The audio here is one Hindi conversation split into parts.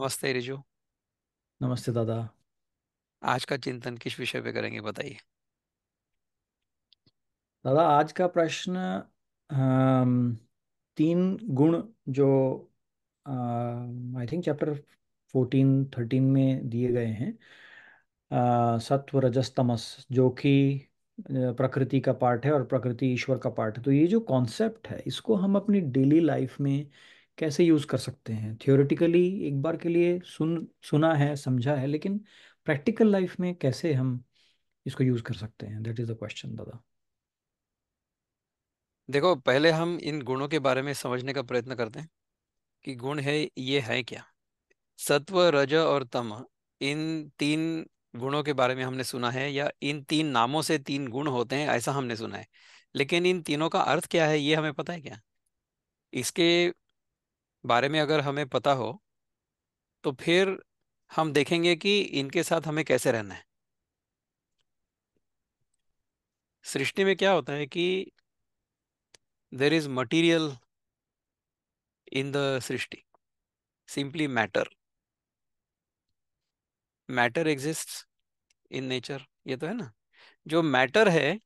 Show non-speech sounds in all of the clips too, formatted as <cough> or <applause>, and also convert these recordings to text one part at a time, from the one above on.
नमस्ते रिजु नमस्ते दादा आज का चिंतन किस विषय पे करेंगे बताइए दादा आज का प्रश्न तीन गुण जो I think chapter fourteen thirteen में दिए गए हैं सत्व रजस तमस जो कि प्रकृति का पार्ट है और प्रकृति ईश्वर का पार्ट है तो ये जो कॉन्सेप्ट है इसको हम अपनी डेली लाइफ में कैसे यूज़ कर सकते हैं थियोरेटिकली एक बार के लिए सुन सुना है समझा है लेकिन प्रैक्टिकल लाइफ में कैसे हम इसको यूज़ कर सकते हैं दैट इज़ द क्वेश्चन दादा देखो पहले हम इन गुणों के बारे में समझने का प्रयत्न करते हैं कि गुण है ये है क्या सत्व रज और तम इन तीन गुणों के बारे में हमने सुना है या इन तीन नामों से तीन गुण होते हैं ऐसा हमने सुना है लेकिन इन तीनों का अर्थ क्या है ये हमें पता है क्या इसके बारे में अगर हमें पता हो तो फिर हम देखेंगे कि इनके साथ हमें कैसे रहना है सृष्टि में क्या होता है कि there is material in the सृष्टि simply matter matter exist in nature ये तो है ना जो मैटर है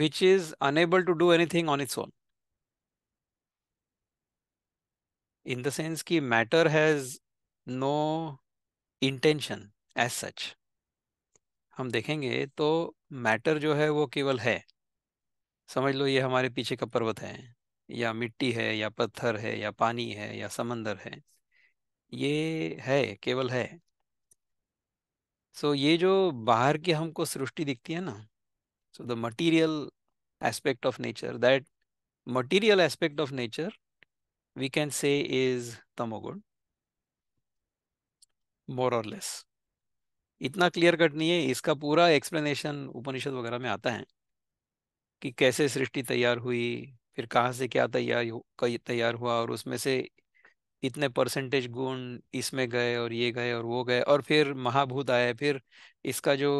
which is unable to do anything on its own in the sense कि matter has no intention as such हम देखेंगे तो मैटर जो है वो केवल है समझ लो ये हमारे पीछे का पर्वत है या मिट्टी है या पत्थर है या पानी है या समंदर है ये है केवल है सो so, ये जो बाहर की हमको सृष्टि दिखती है ना so the material aspect of nature that material aspect of nature we can say is tamogun more or less इतना क्लियर कट नहीं है इसका पूरा एक्सप्लेनेशन उपनिषद वगैरह में आता है कि कैसे सृष्टि तैयार हुई फिर कहाँ से क्या तैयार तैयार हुआ और उसमें से इतने परसेंटेज गुण इसमें गए और ये गए और वो गए और फिर महाभूत आए फिर इसका जो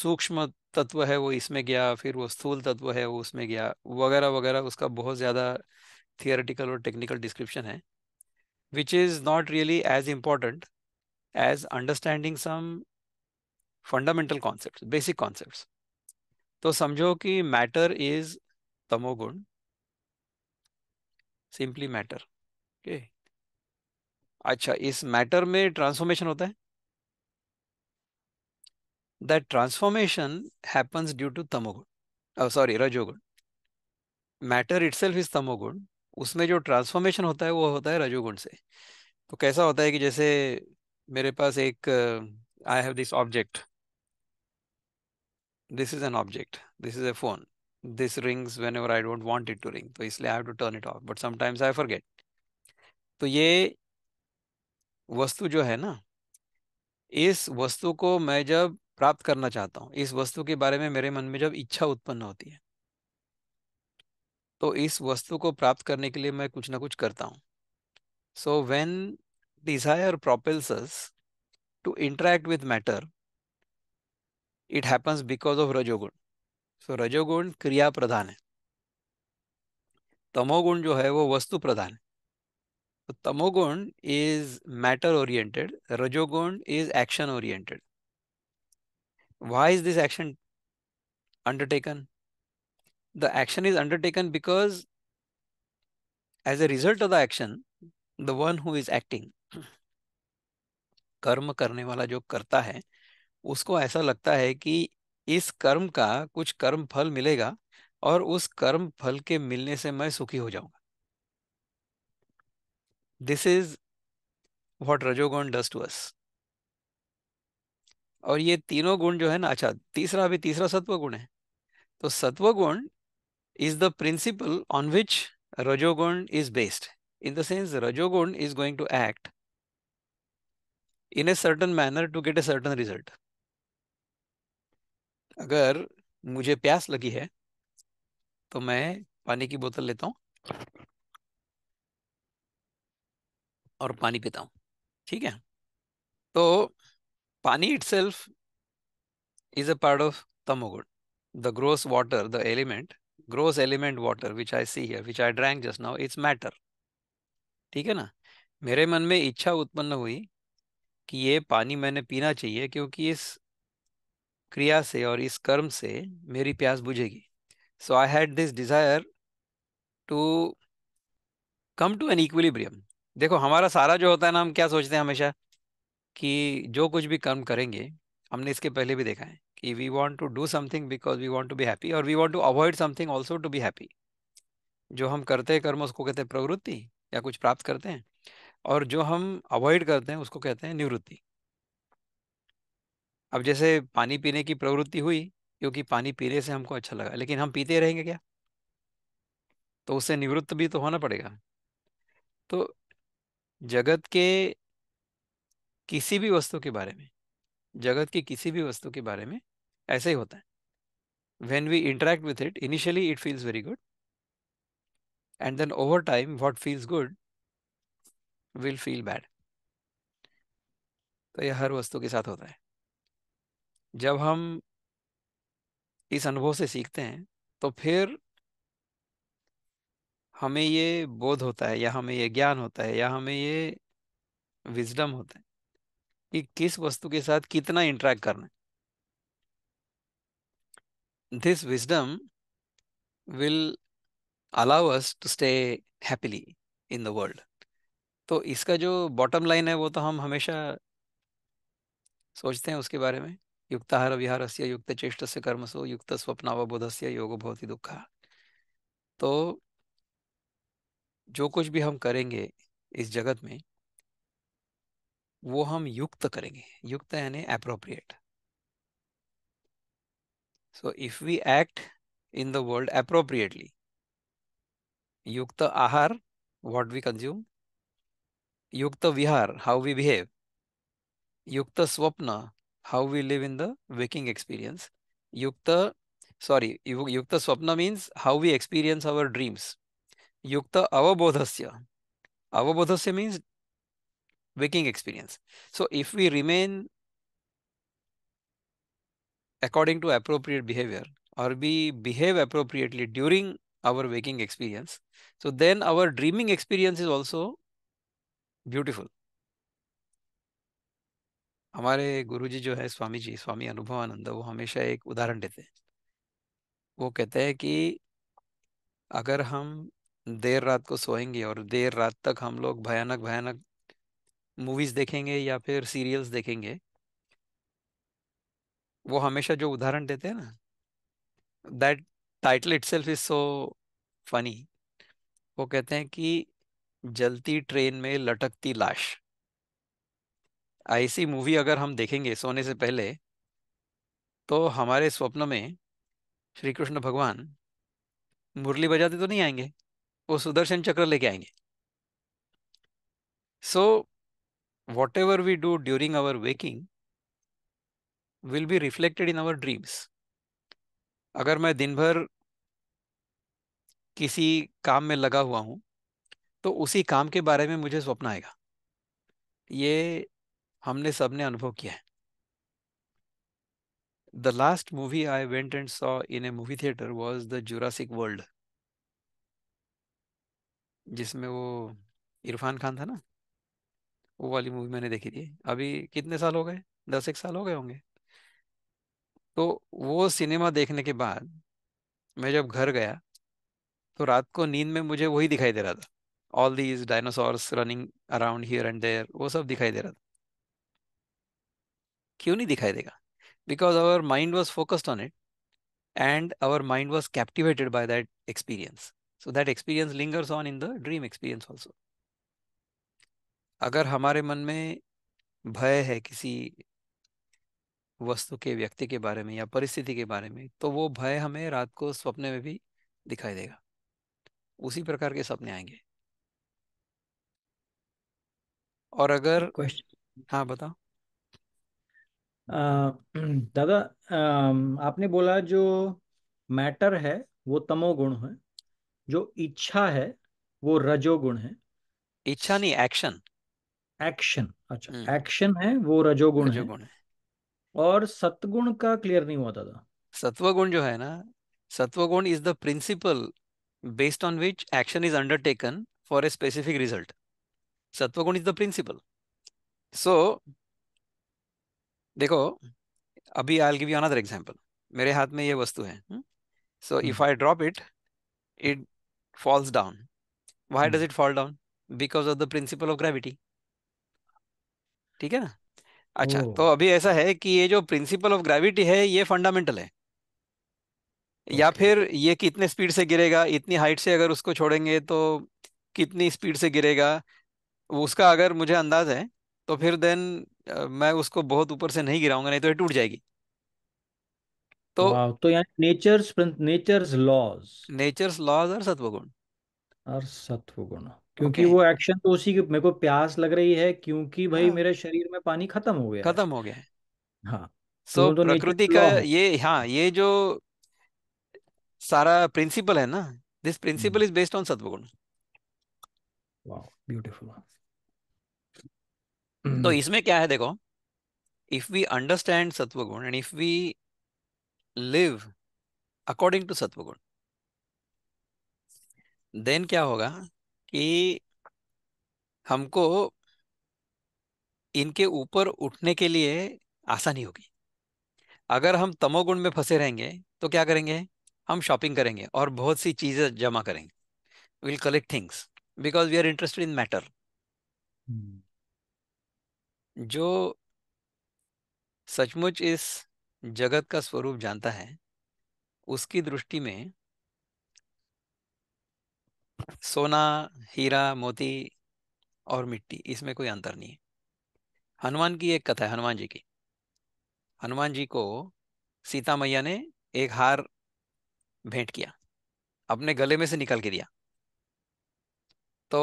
सूक्ष्म तत्व है वो इसमें गया फिर वो स्थूल तत्व है वो उसमें गया वगैरह वगैरह उसका बहुत ज़्यादा थियोरेटिकल और टेक्निकल डिस्क्रिप्शन है which is not really as important as understanding some fundamental concept basic concept तो समझो कि matter is tamoguna simply matter okay अच्छा इस मैटर में ट्रांसफॉर्मेशन होता है that transformation happens due to tamoguna sorry rajoguna matter itself is tamoguna उसमें जो ट्रांसफॉर्मेशन होता है वो होता है रजोगुण से तो कैसा होता है कि जैसे मेरे पास एक I have this object this is an object this is a phone this rings whenever I don't want it to ring तो इसलिए I have to turn it off but sometimes I forget तो ये वस्तु जो है ना इस वस्तु को मैं जब प्राप्त करना चाहता हूँ इस वस्तु के बारे में मेरे मन में जब इच्छा उत्पन्न होती है तो इस वस्तु को प्राप्त करने के लिए मैं कुछ ना कुछ करता हूँ so when desire propels to interact with matter it happens because of rajoguna so रजोगुण क्रिया प्रधान है तमोगुण जो है वो वस्तु प्रधान है तो tamoguna is matter oriented rajoguna is action oriented why is this action undertaken the action is undertaken because as a result of the action, the one who is acting, कर्म करने वाला जो करता है उसको ऐसा लगता है कि इस कर्म का कुछ कर्म फल मिलेगा और उस कर्म फल के मिलने से मैं सुखी हो जाऊंगा this is what rajoguna does was और ये तीनों गुण जो है ना अच्छा तीसरा अभी तीसरा सत्व गुण है तो सत्व गुण is the principle on which Rajogun is based. In the sense, Rajogun is going to act in a certain manner to get a certain result. agar mujhe pyaas lagi hai to main pani ki bottle leta hu aur pani पीता hu theek hai to pani itself is a part of tamogun the gross water the element gross element water which I see here which I drank just now it's matter ठीक है ना मेरे मन में इच्छा उत्पन्न हुई कि ये पानी मैंने पीना चाहिए क्योंकि इस क्रिया से और इस कर्म से मेरी प्यास बुझेगी so I had this desire to come to an equilibrium देखो हमारा सारा जो होता है ना हम क्या सोचते हैं हमेशा कि जो कुछ भी कर्म करेंगे हमने इसके पहले भी देखा है कि we want to do something because we want to be happy और we want to avoid something also to be happy जो हम करते हैं कर्म उसको कहते हैं प्रवृत्ति या कुछ प्राप्त करते हैं और जो हम अवॉइड करते हैं उसको कहते हैं निवृत्ति अब जैसे पानी पीने की प्रवृत्ति हुई क्योंकि पानी पीने से हमको अच्छा लगा लेकिन हम पीते रहेंगे क्या तो उससे निवृत्त भी तो होना पड़ेगा तो जगत के किसी भी वस्तु के बारे में जगत की किसी भी वस्तु के बारे में ऐसे ही होता है when we interact with it initially it feels very good and then over time what feels good will feel bad तो यह हर वस्तु के साथ होता है जब हम इस अनुभव से सीखते हैं तो फिर हमें ये बोध होता है या हमें ये ज्ञान होता है या हमें ये विजडम होता है कि किस वस्तु के साथ कितना इंटरेक्ट करना है this wisdom will allow us to stay happily in the world तो इसका जो बॉटम लाइन है वो तो हम हमेशा सोचते हैं उसके बारे में युक्त हर विहार से युक्त चेष्ट से कर्मसो युक्त स्वप्नावबोध से बहुत ही दुखा तो जो कुछ भी हम करेंगे इस जगत में वो हम युक्त करेंगे युक्त यानी appropriate So if we act in the world appropriately, yukta ahar, what we consume, yukta vihar, how we behave, yukta swapna, how we live in the waking experience, yukta, sorry, yukta swapna means how we experience our dreams, yukta avabodhasya, avabodhasya means waking experience. So if we remain according to appropriate behavior or we behave appropriately during our waking experience, so then our dreaming experience is also beautiful. हमारे गुरुजी जो है स्वामी जी स्वामी अनुभवानंद वो हमेशा एक उदाहरण देते हैं वो कहते हैं कि अगर हम देर रात को सोएंगे और देर रात तक हम लोग भयानक भयानक मूवीज देखेंगे या फिर सीरियल्स देखेंगे वो हमेशा जो उदाहरण देते हैं ना that title itself is so funny वो कहते हैं कि जलती ट्रेन में लटकती लाश ऐसी मूवी अगर हम देखेंगे सोने से पहले तो हमारे स्वप्न में श्री कृष्ण भगवान मुरली बजाते तो नहीं आएंगे वो सुदर्शन चक्र लेके आएंगे so whatever we do during our waking will be reflected in our dreams अगर मैं दिन भर किसी काम में लगा हुआ हूँ तो उसी काम के बारे में मुझे स्वप्न आएगा ये हमने सबने अनुभव किया है the last movie I went and saw in a movie theatre was the Jurassic World जिसमें वो इरफान खान था ना वो वाली मूवी मैंने देखी थी अभी कितने साल हो गए दस एक साल हो गए होंगे तो वो सिनेमा देखने के बाद मैं जब घर गया तो रात को नींद में मुझे वही दिखाई दे रहा था all these dinosaurs running around here and there वो सब दिखाई दे रहा था क्यों नहीं दिखाई देगा because our mind was focused on it and our mind was captivated by that experience so that experience lingers on in the dream experience also अगर हमारे मन में भय है किसी वस्तु के व्यक्ति के बारे में या परिस्थिति के बारे में तो वो भय हमें रात को सपने में भी दिखाई देगा उसी प्रकार के सपने आएंगे और अगर क्वेश्चन हाँ बताओ दादा आपने बोला जो मैटर है वो तमोगुण है जो इच्छा है वो रजोगुण है इच्छा नहीं एक्शन एक्शन अच्छा हम्म। एक्शन है वो रजोगुण रजोगुण है, है। और सत्गुण का क्लियर नहीं हुआ दादा सत्वगुण जो है ना sattvaguna is the principle based on which action is undertaken for a specific result sattvaguna is the principle so देखो अभी I give you another example मेरे हाथ में ये वस्तु है so if I drop it it falls down why does it fall down because of the principle of gravity ठीक है ना अच्छा तो अभी ऐसा है कि ये जो प्रिंसिपल ऑफ ग्रेविटी है ये फंडामेंटल है या ओके फिर ये कितने स्पीड से गिरेगा इतनी हाइट से अगर उसको छोड़ेंगे तो कितनी स्पीड से गिरेगा उसका अगर मुझे अंदाज है तो फिर देन मैं उसको बहुत ऊपर से नहीं गिराऊंगा नहीं तो ये टूट जाएगी तो वाह तो यानी nature's nature's laws nature's laws और सत्वगुण और सत्वगुण क्योंकि वो एक्शन तो उसी की मेरे को प्यास लग रही है क्योंकि भाई हाँ मेरे शरीर में पानी खत्म हो गया खत्म हो गया है हाँ सो तो प्रकृति का ये हाँ ये जो सारा प्रिंसिपल है ना this principle is based on sattvaguna beautiful तो हम्म। इसमें क्या है देखो if we understand sattvaguna and if we live according to sattvaguna then क्या होगा कि हमको इनके ऊपर उठने के लिए आसानी होगी अगर हम तमोगुण में फंसे रहेंगे तो क्या करेंगे हम शॉपिंग करेंगे और बहुत सी चीज़ें जमा करेंगे will collect things because we are interested in matter जो सचमुच इस जगत का स्वरूप जानता है उसकी दृष्टि में सोना हीरा मोती और मिट्टी इसमें कोई अंतर नहीं है हनुमान की एक कथा है हनुमान जी की हनुमान जी को सीता मैया ने एक हार भेंट किया अपने गले में से निकल के दिया तो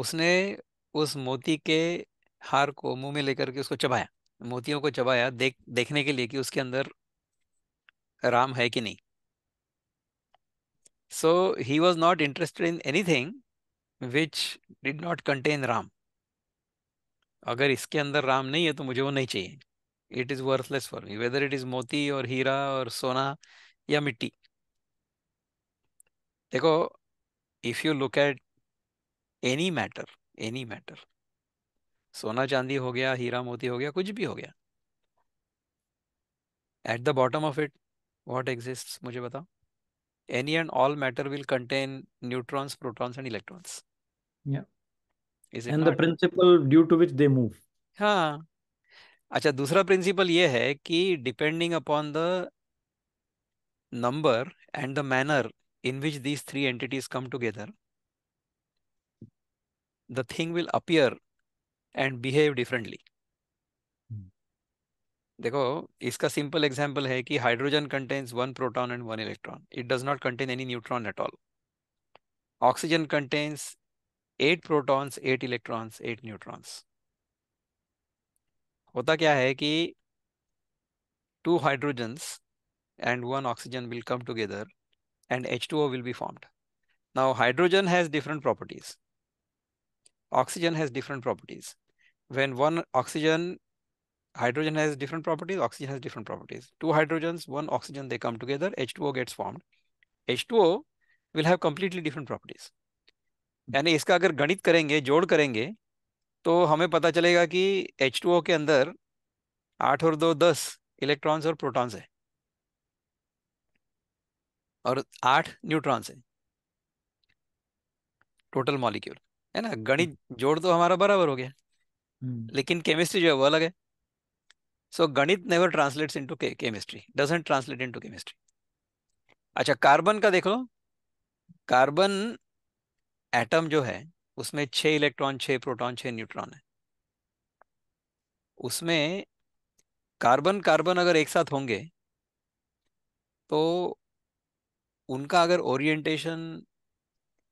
उसने उस मोती के हार को मुंह में लेकर के उसको चबाया मोतियों को चबाया देख देखने के लिए कि उसके अंदर राम है कि नहीं So he was not interested in anything which did not contain Ram. अगर इसके अंदर राम नहीं है तो मुझे वो नहीं चाहिए it is worthless for me whether it is मोती और हीरा और सोना या मिट्टी देखो if you look at any matter any matter सोना चांदी हो गया हीरा मोती हो गया कुछ भी हो गया at the bottom of it what exist मुझे बताओ any and all matter will contain neutrons, protons, and electrons. Yeah. Is it and the principle due to which they move. हाँ अच्छा दूसरा प्रिंसिपल ये है कि depending upon the number and the manner in which these three entities come together, the thing will appear and behave differently. देखो इसका सिंपल एग्जाम्पल है कि hydrogen contains one proton and one electron it does not contain any neutron at all oxygen contains eight protons eight electrons eight neutrons होता क्या है कि two hydrogens and one oxygen will come together and H two O will be formed now hydrogen has different properties oxygen has different properties when one oxygen hydrogen has different properties, oxygen has different properties. Two hydrogens, one oxygen, they come together, H2O gets formed. H2O will have completely different properties. यानी इसका अगर गणित करेंगे जोड़ करेंगे तो हमें पता चलेगा कि H2O के अंदर आठ और दो दस इलेक्ट्रॉन्स और प्रोटॉन्स है और आठ न्यूट्रॉन्स है टोटल मॉलिक्यूल है ना गणित जोड़ तो हमारा बराबर हो गया लेकिन केमिस्ट्री जो है वो अलग है So Ganit never translates into chemistry doesn't into chemistry अच्छा कार्बन का देख लो कार्बन एटम जो है उसमें छह इलेक्ट्रॉन छह प्रोटॉन छह न्यूट्रॉन है उसमें कार्बन कार्बन अगर एक साथ होंगे तो उनका अगर ओरिएंटेशन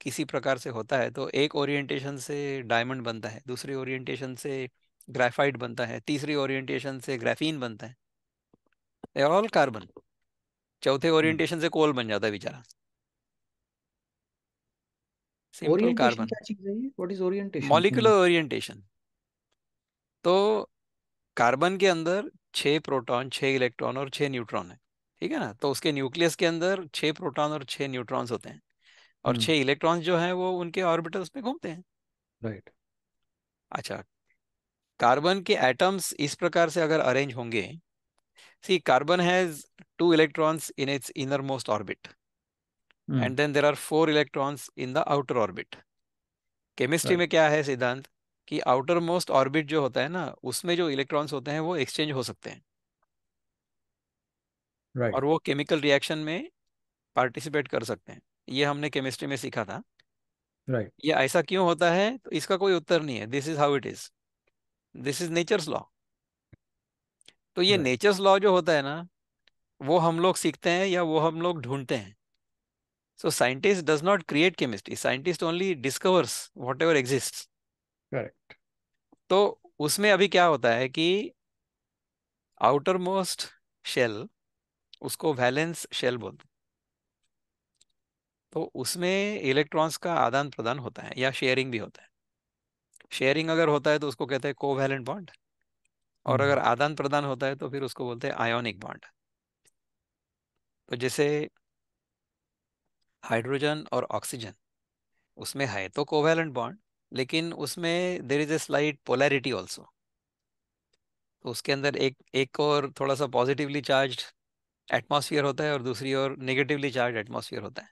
किसी प्रकार से होता है तो एक ओरिएंटेशन से डायमंड बनता है दूसरे ओरिएंटेशन से ग्राफाइट बनता है तीसरी ओरिएंटेशन से ग्राफीन बनता है ऑल कार्बन चौथे ओरिएंटेशन हम्म। से कोल बन जाता है बेचारा simple carbon what is orientation molecular orientation तो कार्बन के अंदर छह प्रोटॉन छह इलेक्ट्रॉन और छह न्यूट्रॉन है ठीक है ना तो उसके न्यूक्लियस के अंदर छह प्रोटॉन और छह न्यूट्रॉन्स होते हैं और हम्म। छह इलेक्ट्रॉन्स जो हैं वो उनके ऑर्बिटल्स में घूमते हैं राइट right. अच्छा कार्बन के एटम्स इस प्रकार से अगर अरेंज होंगे see carbon has two electrons in its innermost orbit hmm. And then there are four electrons in the outer orbit chemistry में क्या है सिद्धांत कि आउटर मोस्ट ऑर्बिट जो होता है ना उसमें जो इलेक्ट्रॉन्स होते हैं वो एक्सचेंज हो सकते हैं right. और वो केमिकल रिएक्शन में पार्टिसिपेट कर सकते हैं ये हमने केमिस्ट्री में सीखा था right. ये ऐसा क्यों होता है तो इसका कोई उत्तर नहीं है this is how it is this is nature's law तो ये नेचर्स लॉ जो होता है ना वो हम लोग सीखते हैं या वो हम लोग ढूंढते हैं so scientist does not create chemistry scientist only discovers whatever exist correct तो उसमें अभी क्या होता है कि आउटर मोस्ट शेल उसको वैलेंस शेल बोलते हैं तो उसमें इलेक्ट्रॉन्स का आदान प्रदान होता है या शेयरिंग भी होता है शेयरिंग अगर होता है तो उसको कहते हैं कोवैलेंट बॉन्ड और हम्म। अगर आदान प्रदान होता है तो फिर उसको बोलते हैं आयोनिक बॉन्ड तो जैसे हाइड्रोजन और ऑक्सीजन उसमें है तो कोवैलेंट बॉन्ड लेकिन उसमें there is a slight polarity also तो उसके अंदर एक एक और थोड़ा सा पॉजिटिवली चार्ज एटमोसफियर होता है और दूसरी ओर नेगेटिवली चार्ज एटमोसफियर होता है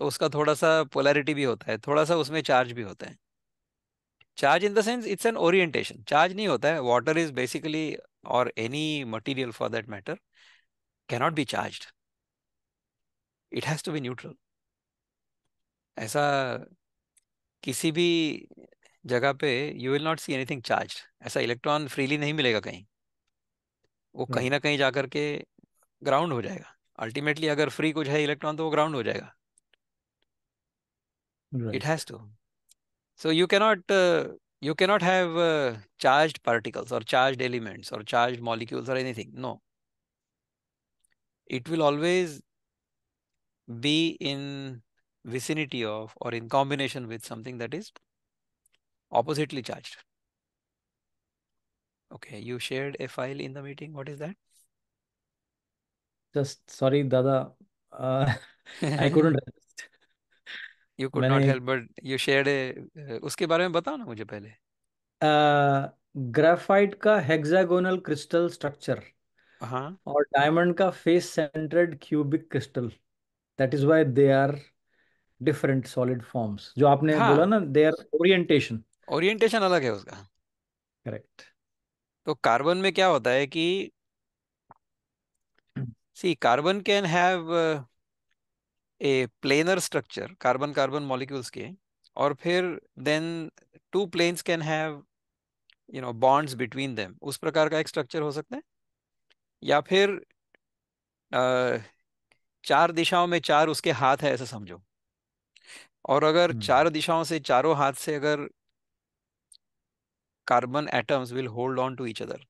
तो उसका थोड़ा सा पोलैरिटी भी होता है थोड़ा सा उसमें चार्ज भी होता है charge in the sense it's an orientation charge नहीं होता है वाटर इज बेसिकली और any material for that matter can not be charge it has to be neutral ऐसा किसी भी जगह पे you will not see anything charge ऐसा इलेक्ट्रॉन फ्रीली नहीं मिलेगा कहीं वो hmm. कहीं ना कहीं जाकर के ग्राउंड हो जाएगा अल्टीमेटली अगर फ्री कुछ है इलेक्ट्रॉन तो वो ग्राउंड हो जाएगा it has to So you cannot uh, you cannot have uh, charged particles or charged elements or charged molecules or anything. No. It will always be in vicinity of or in combination with something that is oppositely charged. Okay, you shared a file in the meeting. What is that? Just sorry, Dada. Uh, <laughs> I couldn't <laughs> you could not help but you shared उसके बारे में बताओ ना मुझे पहले ग्रेफाइट uh, का हेक्सागोनल क्रिस्टल स्ट्रक्चर हाँ और डायमंड का face centred cubic crystal that is why they are different solid forms जो आपने हाँ बोला ना दे आर ओरिएंटेशन ओरिएंटेशन अलग है उसका करेक्ट तो कार्बन में क्या होता है कि see carbon can have a planar structure carbon carbon molecules के और फिर then two planes can have you know bonds between them उस प्रकार का एक स्ट्रक्चर हो सकता है या फिर आ, चार दिशाओं में चार उसके हाथ है ऐसा समझो और अगर hmm. चार दिशाओं से चारों हाथ से अगर carbon atoms will hold on to each other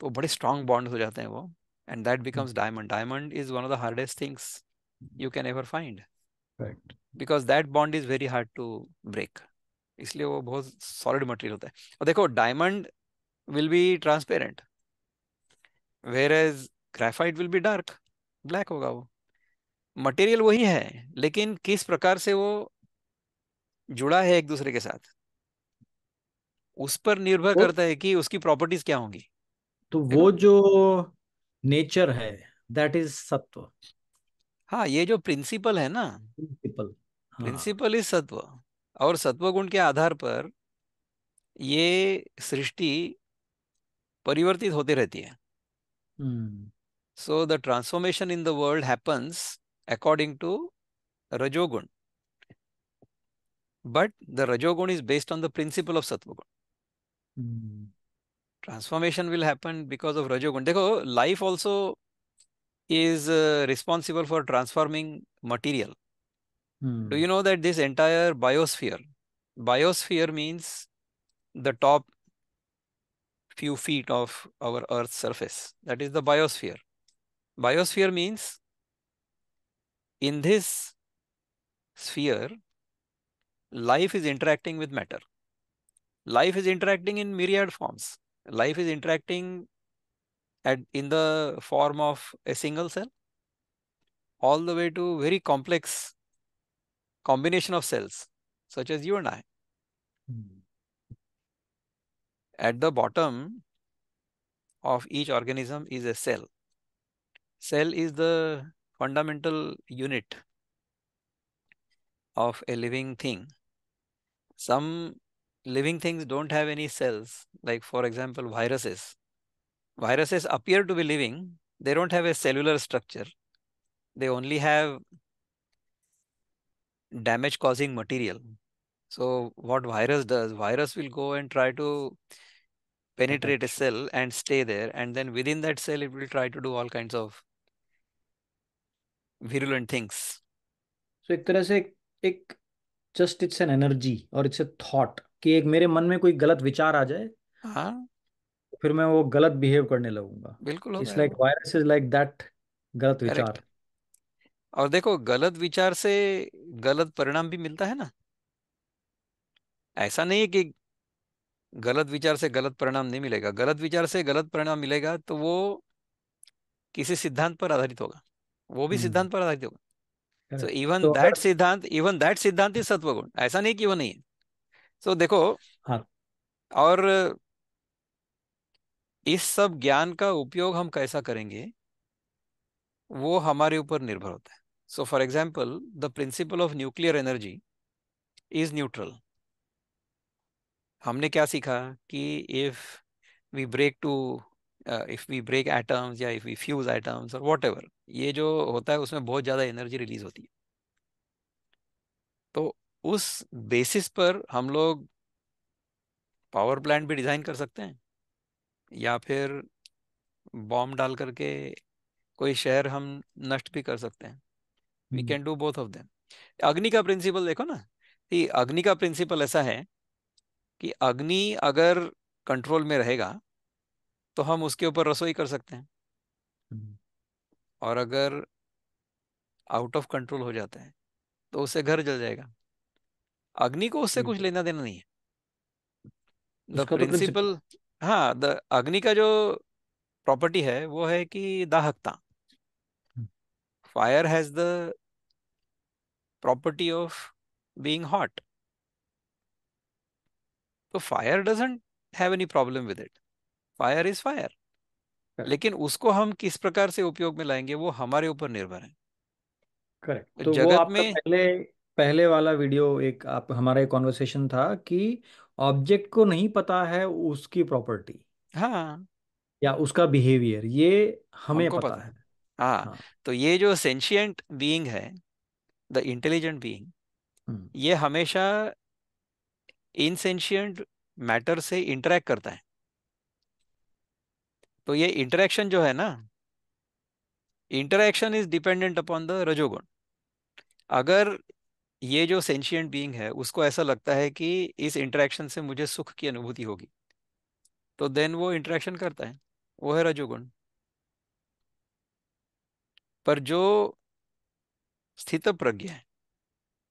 तो बड़े स्ट्रांग बॉन्ड हो जाते हैं वो and that becomes diamond diamond is one of the hardest things you can ever find because that bond is very hard to break इसलिए वो बहुत सॉलिड मटेरियल होता है और देखो diamond will be transparent whereas graphite will be dark black होगा वो मटेरियल वही है लेकिन किस प्रकार से वो जुड़ा है एक दूसरे के साथ उस पर निर्भर तो- करता है कि उसकी प्रॉपर्टीज क्या होंगी तो वो जो नेचर है दैट इज सत्व हाँ ये जो प्रिंसिपल है ना प्रिंसिपल हाँ। प्रिंसिपल इज सत्व और सत्व गुण के आधार पर ये सृष्टि परिवर्तित होती रहती है so the transformation in the world happens according to rajoguna but the rajoguna is based on the principle of sattvaguna transformation will happen because of rajoguna देखो life also is uh, responsible for transforming material. Hmm. Do you know that this entire biosphere, biosphere means the top few feet of our Earth's surface? That is the biosphere. Biosphere means in this sphere, life is interacting with matter. Life is interacting in myriad forms. Life is interacting and in the form of a single cell all the way to very complex combination of cells such as you and I. Hmm. At the bottom of each organism is a cell. Cell is the fundamental unit of a living thing. Some living things don't have any cells, like for example, viruses viruses appear to be living, they don't have a cellular structure. They only have damage causing material. So what virus does, virus will go and try to penetrate a cell and stay there. And then within that cell, it will try to do all kinds of virulent things. So एक तरह से एक just it's an energy और it's a thought कि एक मेरे मन में कोई गलत विचार आ जाए हाँ फिर मैं वो गलत बिहेव करने लगूंगा बिल्कुल it's like virus is like that गलत विचार और देखो गलत विचार से गलत परिणाम भी मिलता है ना ऐसा नहीं है कि गलत विचार से गलत परिणाम नहीं मिलेगा गलत विचार से गलत परिणाम मिलेगा तो वो किसी सिद्धांत पर आधारित होगा वो भी हम्म। सिद्धांत पर आधारित होगा सो इवन दैट सिद्धांत इवन दैट सिद्धांत ही सत्वगुण ऐसा नहीं कि वो नहीं है सो देखो हाँ और इस सब ज्ञान का उपयोग हम कैसा करेंगे वो हमारे ऊपर निर्भर होता है so for example the principle of nuclear energy is neutral हमने क्या सीखा कि if we break to if we break atoms या इफ वी फ्यूज एटम्स और वॉट ये जो होता है उसमें बहुत ज़्यादा एनर्जी रिलीज होती है तो उस बेसिस पर हम लोग पावर प्लांट भी डिज़ाइन कर सकते हैं या फिर बॉम्ब डाल करके कोई शहर हम नष्ट भी कर सकते हैं we can do both of them अग्नि का प्रिंसिपल देखो ना कि अग्नि का प्रिंसिपल ऐसा है कि अग्नि अगर कंट्रोल में रहेगा तो हम उसके ऊपर रसोई कर सकते हैं हम्म। और अगर आउट ऑफ कंट्रोल हो जाता है तो उससे घर जल जाएगा अग्नि को उससे हम्म। कुछ लेना देना नहीं है द प्रिंसिपल हाँ द अग्नि का जो प्रॉपर्टी है वो है कि दाहकता fire has the property of being hot तो fire doesn't have any problem with it fire is fire लेकिन उसको हम किस प्रकार से उपयोग में लाएंगे वो हमारे ऊपर निर्भर है करेक्ट तो, तो जगत आपका में पहले पहले वाला वीडियो एक आप हमारा एक कॉन्वर्सेशन था कि ऑब्जेक्ट को नहीं पता है उसकी प्रॉपर्टी हाँ या उसका बिहेवियर ये हमें पता, पता है हाँ, हाँ तो ये जो सेंशियंट बीइंग है द इंटेलिजेंट बीइंग ये हमेशा इनसेंशियंट मैटर से इंटरेक्ट करता है तो ये इंटरेक्शन जो है ना interaction is dependent upon the rajoguna अगर ये जो सेंशियंट बीइंग है उसको ऐसा लगता है कि इस इंटरेक्शन से मुझे सुख की अनुभूति होगी तो देन वो इंटरेक्शन करता है वो है रजोगुण पर जो स्थित प्रज्ञ है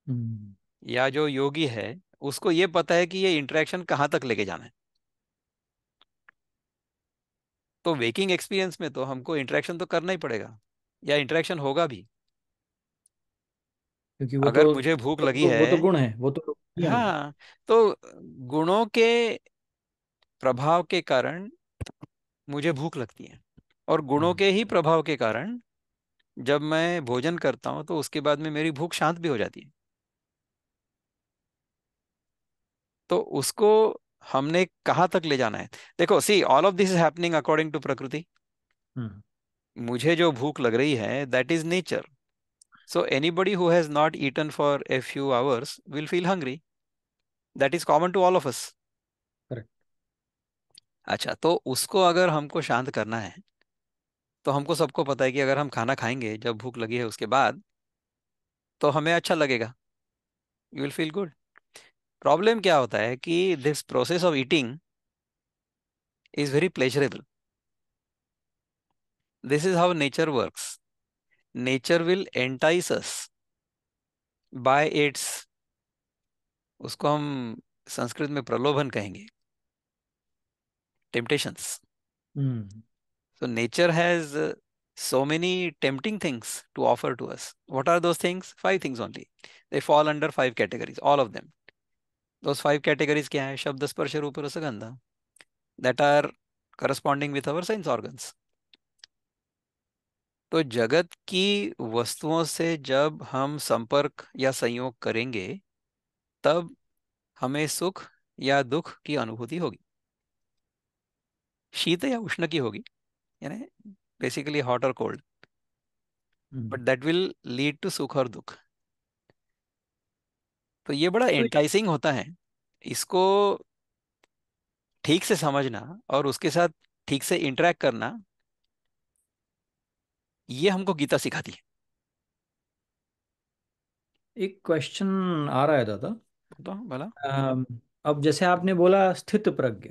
हम्म। या जो योगी है उसको ये पता है कि ये इंटरेक्शन कहाँ तक लेके जाना है तो वेकिंग एक्सपीरियंस में तो हमको इंटरेक्शन तो करना ही पड़ेगा या इंटरेक्शन होगा भी क्योंकि वो अगर तो मुझे भूख लगी तो, वो तो है गुण है वो तो हाँ तो गुणों के प्रभाव के कारण मुझे भूख लगती है और गुणों हम्म। के ही प्रभाव के कारण जब मैं भोजन करता हूं तो उसके बाद में मेरी भूख शांत भी हो जाती है तो उसको हमने कहा तक ले जाना है देखो see all of this is happening according to prakriti hmm. मुझे जो भूख लग रही है that is nature So anybody who has not eaten for a few hours will feel hungry. That is common to all of us. Correct. अच्छा तो उसको अगर हमको शांत करना है तो हमको सबको पता है कि अगर हम खाना खाएंगे जब भूख लगी है उसके बाद तो हमें अच्छा लगेगा you will feel good problem क्या होता है कि this process of eating is very pleasurable this is how nature works nature will entice us by its उसको हम संस्कृत में प्रलोभन कहेंगे temptations so nature has so many tempting things to offer to us. What are those things? Five things only. They fall under five categories, all of them. Those five categories kya hai? Shabda, sparsha, rupa, rasa, gandha. That are corresponding with our sense organs. तो जगत की वस्तुओं से जब हम संपर्क या संयोग करेंगे तब हमें सुख या दुख की अनुभूति होगी शीत या उष्ण की होगी यानी बेसिकली हॉट और cold but that will lead to सुख और दुख तो ये बड़ा एंटाइसिंग तो होता है इसको ठीक से समझना और उसके साथ ठीक से इंटरेक्ट करना ये हमको गीता सिखाती है एक क्वेश्चन आ रहा है दादा तो भला अब जैसे आपने बोला स्थित प्रज्ञ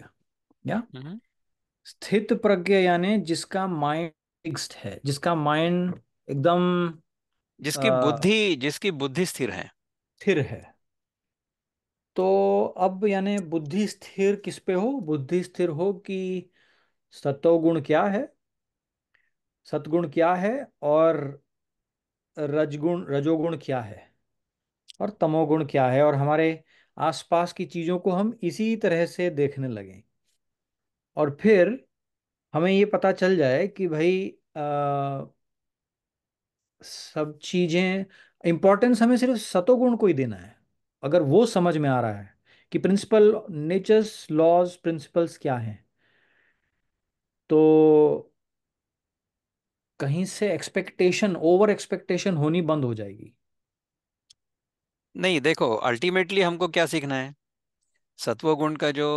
या हम्म। स्थित प्रज्ञ यानी जिसका माइंड फिक्स्ड है जिसका माइंड एकदम जिसकी बुद्धि जिसकी बुद्धि स्थिर है स्थिर है तो अब यानी बुद्धि स्थिर किस पे हो बुद्धि स्थिर हो कि सत्व गुण क्या है सतगुण क्या है और रजगुण रजोगुण क्या है और तमोगुण क्या है और हमारे आसपास की चीज़ों को हम इसी तरह से देखने लगे और फिर हमें ये पता चल जाए कि भाई आ, सब चीज़ें इंपॉर्टेंस हमें सिर्फ सतोगुण को ही देना है अगर वो समझ में आ रहा है कि प्रिंसिपल नेचर्स लॉज प्रिंसिपल्स क्या हैं तो कहीं से एक्सपेक्टेशन ओवर एक्सपेक्टेशन होनी बंद हो जाएगी नहीं देखो अल्टीमेटली हमको क्या सीखना है सत्व गुण का जो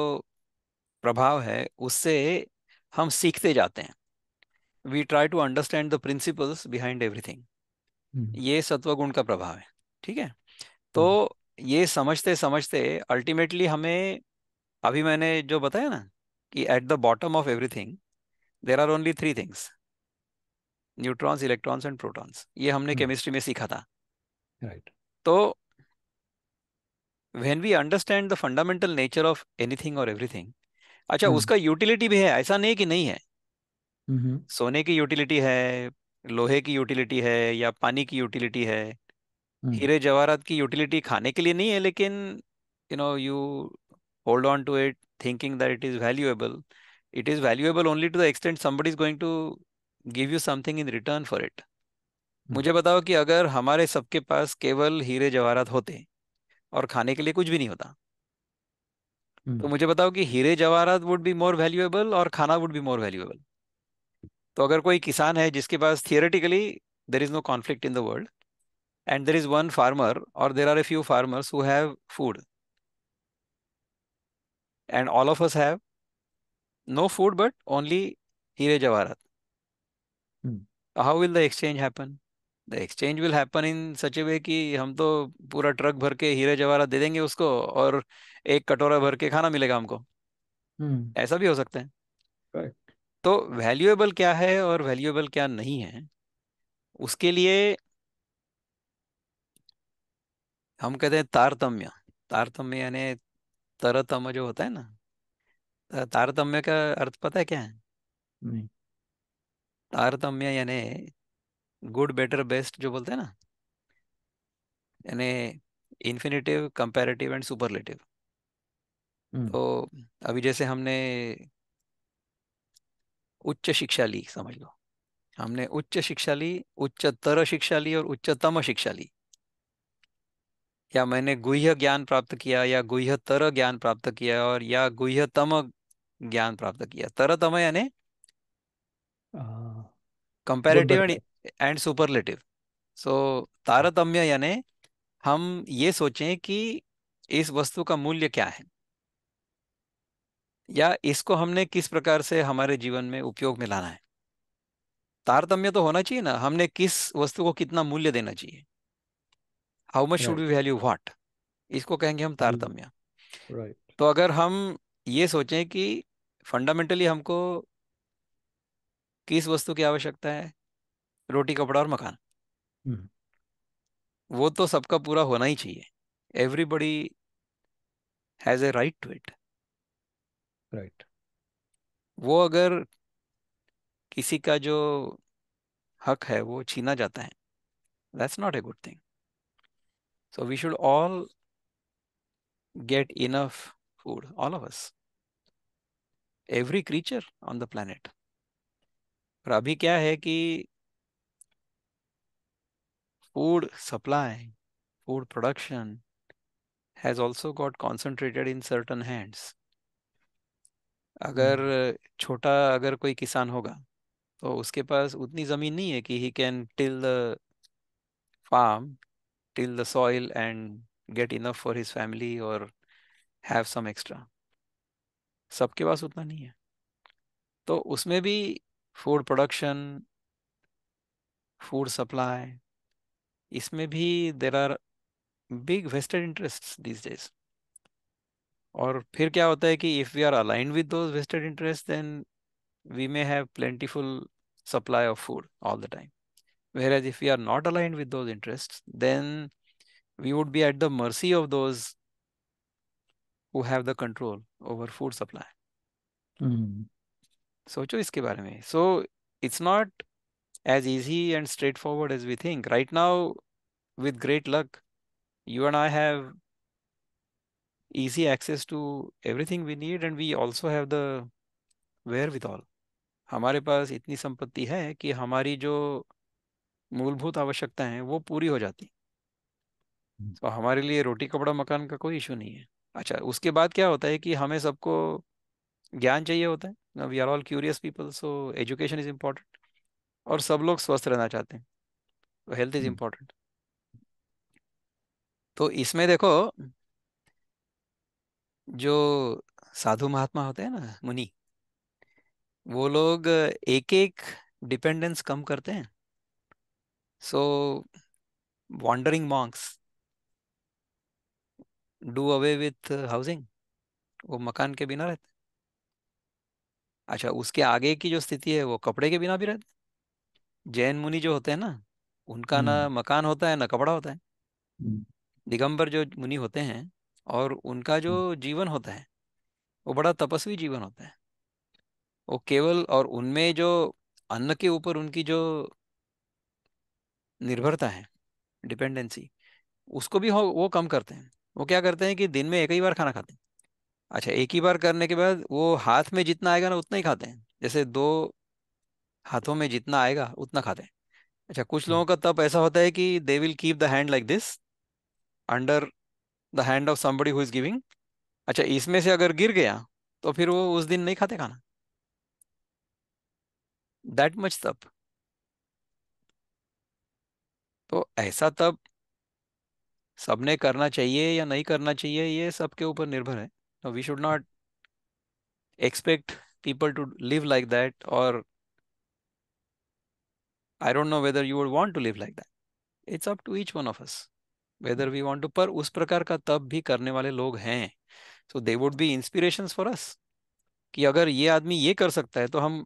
प्रभाव है उससे हम सीखते जाते हैं we try to understand the principles behind everything ये सत्व गुण का प्रभाव है ठीक है तो हम्म। ये समझते समझते अल्टीमेटली हमें अभी मैंने जो बताया ना कि at the bottom of everything there are only three things neutrons electrons and protons ये हमने हम्म। केमिस्ट्री में सीखा था राइट तो when we understand the fundamental nature of anything और एवरीथिंग अच्छा हम्म। उसका यूटिलिटी भी है ऐसा नहीं कि नहीं है हम्म, सोने की यूटिलिटी है लोहे की यूटिलिटी है या पानी की यूटिलिटी है हीरे जवाहरात की यूटिलिटी खाने के लिए नहीं है लेकिन you know you hold on to it thinking that it is valuable it is valuable only to the extent somebody is going to give you something in return for it मुझे बताओ कि अगर हमारे सबके पास केवल हीरे जवाहरात होते और खाने के लिए कुछ भी नहीं होता hmm. तो मुझे बताओ कि हीरे जवाहरात वुड बी मोर वैल्यूएबल और खाना वुड बी मोर वैल्यूएबल तो अगर कोई किसान है जिसके पास theoretically there is no conflict in the world and there is one farmer और there are a few farmers who have food and all of us have no food but only हीरे जवाहरात how will the exchange happen the exchange will happen in such a way कि हम तो पूरा ट्रक भर के हीरे जवाहरात दे देंगे उसको और एक कटोरा भर के खाना मिलेगा हमको hmm. ऐसा भी हो सकता है right. तो वैल्यूएबल क्या है और वैल्यूएबल क्या नहीं है उसके लिए हम कहते हैं तारतम्य तारतम्य यानी तरतम्य जो होता है ना तारतम्य का अर्थ पता है क्या है नहीं तारतम्य यानी गुड बेटर बेस्ट जो बोलते हैं ना यानी इन्फिनेटिव कंपेरेटिव एंड सुपरलेटिव तो अभी जैसे हमने उच्च शिक्षा ली समझ लो हमने उच्च शिक्षा ली उच्चतर शिक्षा ली और उच्चतम शिक्षा ली या मैंने गुह्य ज्ञान प्राप्त किया या गुह्यतर ज्ञान प्राप्त किया और या गुह्यतम ज्ञान प्राप्त किया तरतम यानी comparative and and superlative so तारतम्य यानी हम ये सोचें कि इस वस्तु का मूल्य क्या है या इसको हमने किस प्रकार से हमारे जीवन में उपयोग में लाना है तारतम्य तो होना चाहिए ना हमने किस वस्तु को कितना मूल्य देना चाहिए how much should we value what इसको कहेंगे हम hmm. तारतम्य right. तो अगर हम ये सोचें कि फंडामेंटली हमको किस वस्तु की आवश्यकता है रोटी कपड़ा और मकान हम्म। वो तो सबका पूरा होना ही चाहिए everybody has a right to it right वो अगर किसी का जो हक है वो छीना जाता है that's not a good thing so we should all get enough food all of us every creature on the planet पर अभी क्या है कि food supply food production has also got concentrated in certain hands अगर हम्म। छोटा अगर कोई किसान होगा तो उसके पास उतनी ज़मीन नहीं है कि he can till the farm till the soil and get enough for his family और हैव सम एक्स्ट्रा सबके पास उतना नहीं है तो उसमें भी फूड प्रोडक्शन फूड सप्लाई इसमें भी there are big vested interest these days और फिर क्या होता है कि if we are align with those vested interest then we may have plentiful supply of food all the time. Whereas if we are not aligned with those interests, then we would be at the mercy of those who have the control over food supply. Hmm. सोचो इसके बारे में so it's not as easy and straightforward as we think right now with great luck you and I have easy access we need and we and have the wherewithal हमारे पास इतनी संपत्ति है कि हमारी जो मूलभूत आवश्यकताएं हैं वो पूरी हो जाती तो हमारे लिए रोटी कपड़ा मकान का कोई इशू नहीं है अच्छा उसके बाद क्या होता है कि हमें सबको ज्ञान चाहिए होता है we are all curious people so education is important और सब लोग स्वस्थ रहना चाहते हैं तो हेल्थ इज इम्पोर्टेंट तो इसमें देखो जो साधु महात्मा होते हैं ना मुनि वो लोग एक एक डिपेंडेंस कम करते हैं so wandering monks do away with housing वो मकान के बिना रहते अच्छा उसके आगे की जो स्थिति है वो कपड़े के बिना भी रहते हैं। जैन मुनि जो होते हैं ना उनका ना हम्म। मकान होता है ना कपड़ा होता है हम्म। दिगंबर जो मुनि होते हैं और उनका जो हम्म। जीवन होता है वो बड़ा तपस्वी जीवन होता है वो केवल और उनमें जो अन्न के ऊपर उनकी जो निर्भरता है डिपेंडेंसी उसको भी वो कम करते हैं वो क्या करते हैं कि दिन में एक ही बार खाना खाते हैं अच्छा एक ही बार करने के बाद वो हाथ में जितना आएगा ना उतना ही खाते हैं जैसे दो हाथों में जितना आएगा उतना खाते हैं अच्छा कुछ हम्म। लोगों का तब ऐसा होता है कि they will keep the hand like this under the hand of somebody who is giving अच्छा इसमें से अगर गिर गया तो फिर वो उस दिन नहीं खाते खाना दैट मच तब तो ऐसा तब सबने करना चाहिए या नहीं करना चाहिए ये सबके ऊपर निर्भर है No, we should not expect people to live like that or I don't know whether you would want to live like that. It's up to each one of us whether we want to पर उस प्रकार का तप भी करने वाले लोग हैं so they would be inspiration for us कि अगर ये आदमी ये कर सकता है तो हम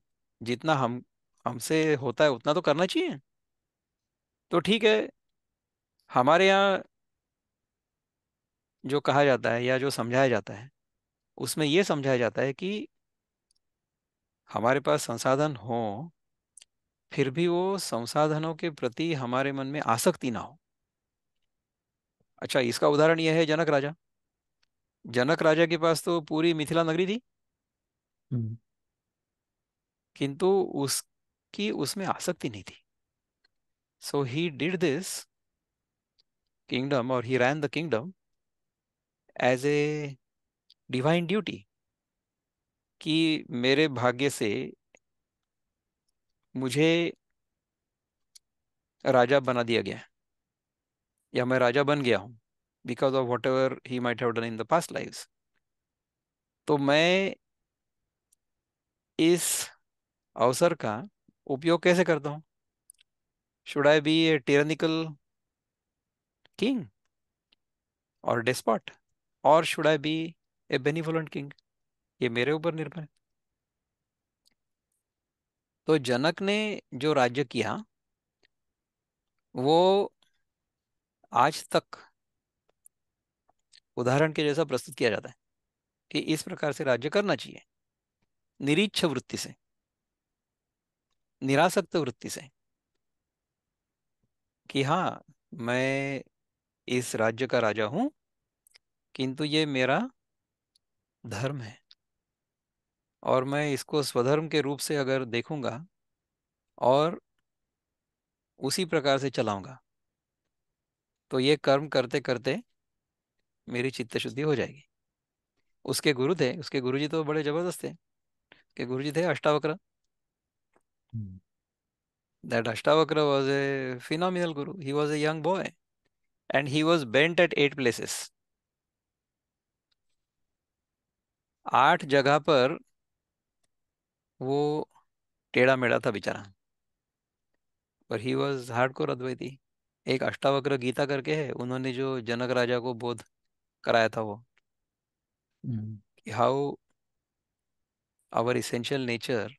जितना हम हमसे होता है उतना तो करना चाहिए तो ठीक है हमारे यहाँ जो कहा जाता है या जो समझाया जाता है उसमें यह समझाया जाता है कि हमारे पास संसाधन हो फिर भी वो संसाधनों के प्रति हमारे मन में आसक्ति ना हो अच्छा इसका उदाहरण यह है जनक राजा जनक राजा के पास तो पूरी मिथिला नगरी थी हम्म। किंतु उसकी उसमें आसक्ति नहीं थी so he did this kingdom और he ran the kingdom as a divine duty कि मेरे भाग्य से मुझे राजा बना दिया गया या मैं राजा बन गया हूं because of whatever he might have done in the past life तो मैं इस अवसर का उपयोग कैसे करता हूं should I be a tyrannical king और डेस्पॉट और should I be a benevolent king ये मेरे ऊपर निर्भर है तो जनक ने जो राज्य किया वो आज तक उदाहरण के जैसा प्रस्तुत किया जाता है कि इस प्रकार से राज्य करना चाहिए निरीक्ष वृत्ति से निरासक्त वृत्ति से कि हाँ मैं इस राज्य का राजा हूं किंतु ये मेरा धर्म है और मैं इसको स्वधर्म के रूप से अगर देखूंगा और उसी प्रकार से चलाऊंगा तो ये कर्म करते करते मेरी चित्त शुद्धि हो जाएगी उसके गुरु थे उसके गुरु जी तो बड़े जबरदस्त थे उसके गुरु जी थे Ashtavakra that hmm. Ashtavakra was a phenomenal guru he was a young boy and he was bent at eight places आठ जगह पर वो टेढ़ा मेढ़ा था बेचारा पर he was hard core Advaiti एक अष्टावक्र गीता करके है उन्होंने जो जनक राजा को बोध कराया था वो how our essential nature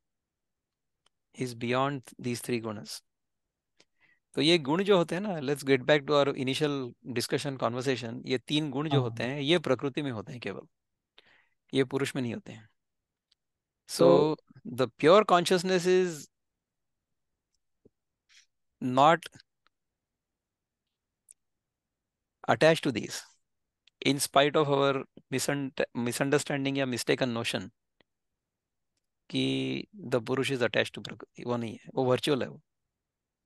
is beyond these three gunas तो ये गुण जो होते हैं ना let's get back to our initial discussion conversation ये तीन गुण जो हाँ। होते हैं ये प्रकृति में होते हैं केवल ये पुरुष में नहीं होते हैं so the pure consciousness is not attach to this in spite of our misunderstanding या मिस्टेक एन नोशन कि the purusha is attach to prakriti वो नहीं है वो वर्चुअल है वो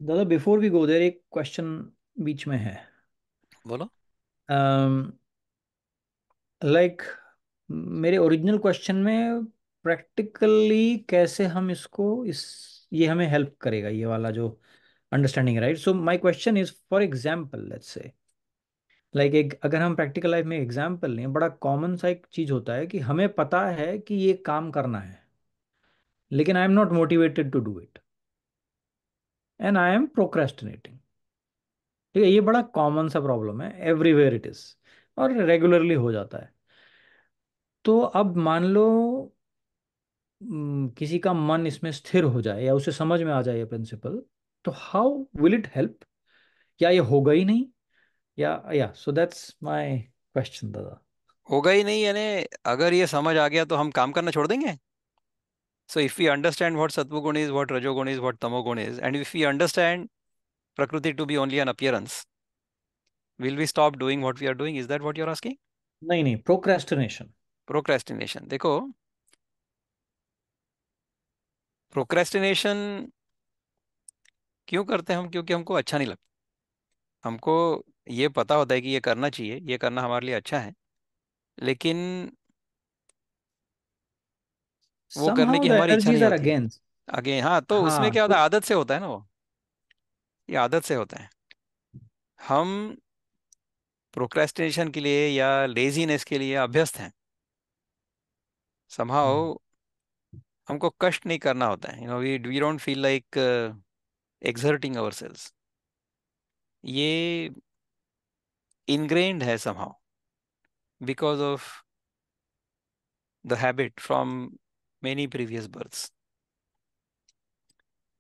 दादा बिफोर वी गो देर एक क्वेश्चन बीच में है बोलो लाइक um, like... मेरे ओरिजिनल क्वेश्चन में प्रैक्टिकली कैसे हम इसको इस ये हमें हेल्प करेगा ये वाला जो understanding right so my question is for example let's say like एक अगर हम प्रैक्टिकल लाइफ में एग्जांपल लें बड़ा कॉमन सा एक चीज़ होता है कि हमें पता है कि ये काम करना है लेकिन I am not motivated to do it and I am procrastinating ठीक है ये बड़ा कॉमन सा प्रॉब्लम है एवरीवेयर इट इज़ और रेगुलरली हो जाता है तो अब मान लो किसी का मन इसमें स्थिर हो जाए या उसे समझ में आ जाए ये प्रिंसिपल तो हाउ विल इट हेल्प या ये होगा ही नहीं या या सो दैट्स माय क्वेश्चन दादा होगा ही नहीं यानी अगर ये समझ आ गया तो हम काम करना छोड़ देंगे so if you understand what sattvaguna is what rajoguna is what tamoguna is and if you understand prakriti to be only an appearance will we stop doing what we are doing is that what you are asking नहीं नहीं प्रोक्रेस्टिनेशन प्रोक्रेस्टिनेशन देखो प्रोक्रेस्टिनेशन क्यों करते हैं हम क्योंकि हमको अच्छा नहीं लगता हमको ये पता होता है कि ये करना चाहिए ये करना हमारे लिए अच्छा है लेकिन वो Somehow करने की हमारी इच्छा नहीं होती against. अगेन हाँ तो हाँ, उसमें क्या होता तो है आदत से होता है ना वो ये आदत से होता है हम प्रोक्रेस्टिनेशन के लिए या लेजीनेस के लिए अभ्यस्त हैं somehow hmm. हमको कष्ट नहीं करना होता है you know we we don't feel like exerting our selves ये इनग्रेंड है somehow because of the habit from many previous births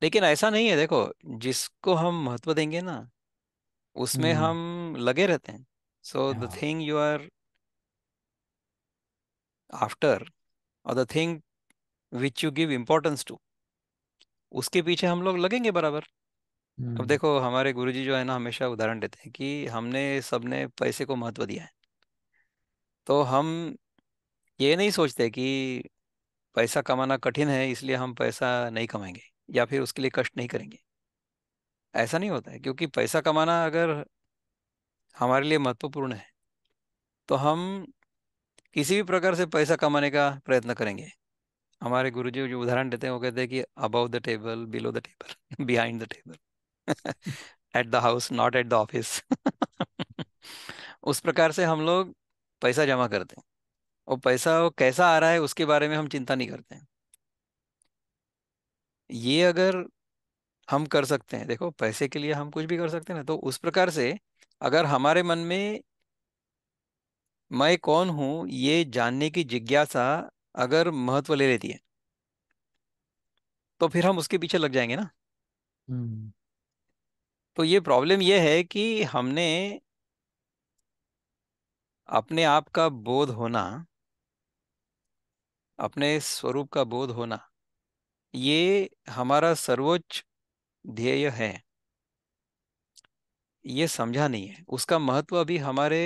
लेकिन ऐसा नहीं है देखो जिसको हम महत्व देंगे ना उसमें hmm. हम लगे रहते हैं so the thing you are after और the thing which you give importance to उसके पीछे हम लोग लगेंगे बराबर hmm. अब हम्म। देखो हमारे गुरुजी जो है ना हमेशा उदाहरण देते हैं कि हमने सबने पैसे को महत्व दिया है तो हम ये नहीं सोचते कि पैसा कमाना कठिन है इसलिए हम पैसा नहीं कमाएंगे या फिर उसके लिए कष्ट नहीं करेंगे ऐसा नहीं होता है क्योंकि पैसा कमाना अगर हमारे लिए महत्वपूर्ण है तो हम किसी भी प्रकार से पैसा कमाने का प्रयत्न करेंगे हमारे गुरुजी जो उदाहरण देते हैं वो कहते हैं कि above the table below the table behind the table at the house not at the office उस प्रकार से हम लोग पैसा जमा करते हैं और पैसा वो कैसा आ रहा है उसके बारे में हम चिंता नहीं करते हैं ये अगर हम कर सकते हैं देखो पैसे के लिए हम कुछ भी कर सकते हैं ना तो उस प्रकार से अगर हमारे मन में मैं कौन हूं ये जानने की जिज्ञासा अगर महत्व ले लेती है तो फिर हम उसके पीछे लग जाएंगे ना हम्म। तो ये प्रॉब्लम ये है कि हमने अपने आप का बोध होना अपने स्वरूप का बोध होना ये हमारा सर्वोच्च ध्येय है ये समझा नहीं है उसका महत्व अभी हमारे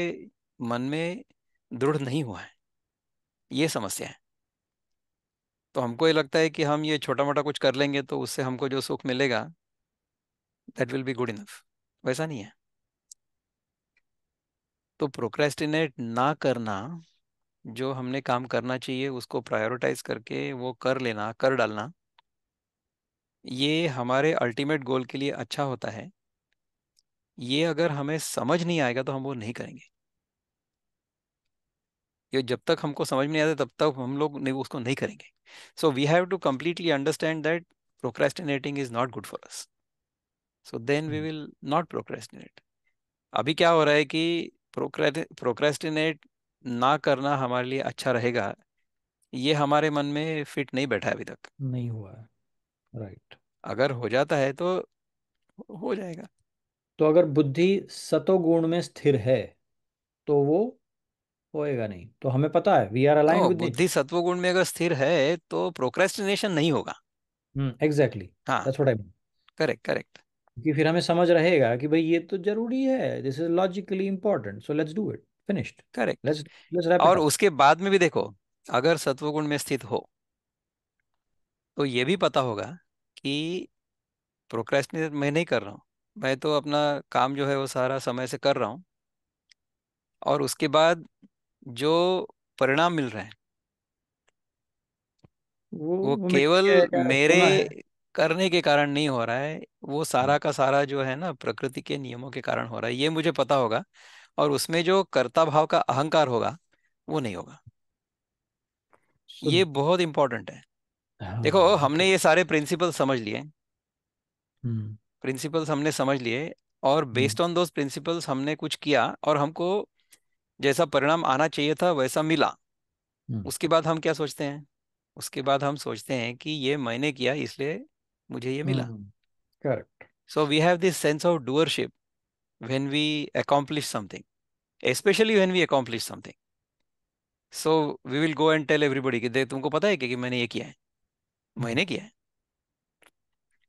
मन में दृढ़ नहीं हुआ है ये समस्या है तो हमको ये लगता है कि हम ये छोटा मोटा कुछ कर लेंगे तो उससे हमको जो सुख मिलेगा that will be good enough वैसा नहीं है तो प्रोक्रेस्टिनेट ना करना जो हमने काम करना चाहिए उसको प्रायोरिटाइज करके वो कर लेना कर डालना ये हमारे अल्टीमेट गोल के लिए अच्छा होता है ये अगर हमें समझ नहीं आएगा तो हम वो नहीं करेंगे ये जब तक हमको समझ में नहीं आता तब तक हम लोग नहीं उसको नहीं करेंगे so we have to completely understand that procrastinating is not good for us so then we will not procrastinate अभी क्या हो रहा है कि प्रोक्रेस्टिनेट ना करना हमारे लिए अच्छा रहेगा ये हमारे मन में फिट नहीं बैठा है अभी तक नहीं हुआ है राइट right. अगर हो जाता है तो हो जाएगा तो अगर बुद्धि सतोगुण में स्थिर है तो वो होएगा नहीं तो हमें पता है वी आर अलाइन विद बुद्धि सत्व गुण में अगर स्थिर है तो प्रोक्रेस्टिनेशन नहीं होगा hmm exactly that's what I mean correct correct क्योंकि फिर हमें समझ रहेगा कि भाई ये तो जरूरी है this is logically important so let's do it finished correct let's let's wrap और उसके बाद में भी देखो अगर सत्वगुण में स्थित हो तो ये भी पता होगा कि प्रोक्रेस्टिनेट मैं नहीं कर रहा हूँ मैं तो अपना काम जो है वो सारा समय से कर रहा हूँ और उसके बाद जो परिणाम मिल रहे हैं वो वो केवल मेरे है करने के कारण नहीं हो रहा है वो सारा हम्म। का सारा जो है ना प्रकृति के नियमों के कारण हो रहा है ये मुझे पता होगा और उसमें जो कर्ता भाव का अहंकार होगा वो नहीं होगा ये बहुत इंपॉर्टेंट है हाँ, देखो तो हमने ये सारे प्रिंसिपल समझ लिए प्रिंसिपल्स हम्म। हमने समझ लिए और बेस्ड ऑन दो प्रिंसिपल्स हमने कुछ किया और हमको जैसा परिणाम आना चाहिए था वैसा मिला हम्म। उसके बाद हम क्या सोचते हैं उसके बाद हम सोचते हैं कि ये मैंने किया इसलिए मुझे ये मिला hmm, correct so we have this sense of doership when we accomplish something specially when we accomplish something so we will go and tell everybody कि देख तुमको पता है कि, कि मैंने ये किया है हम्म। मैंने किया है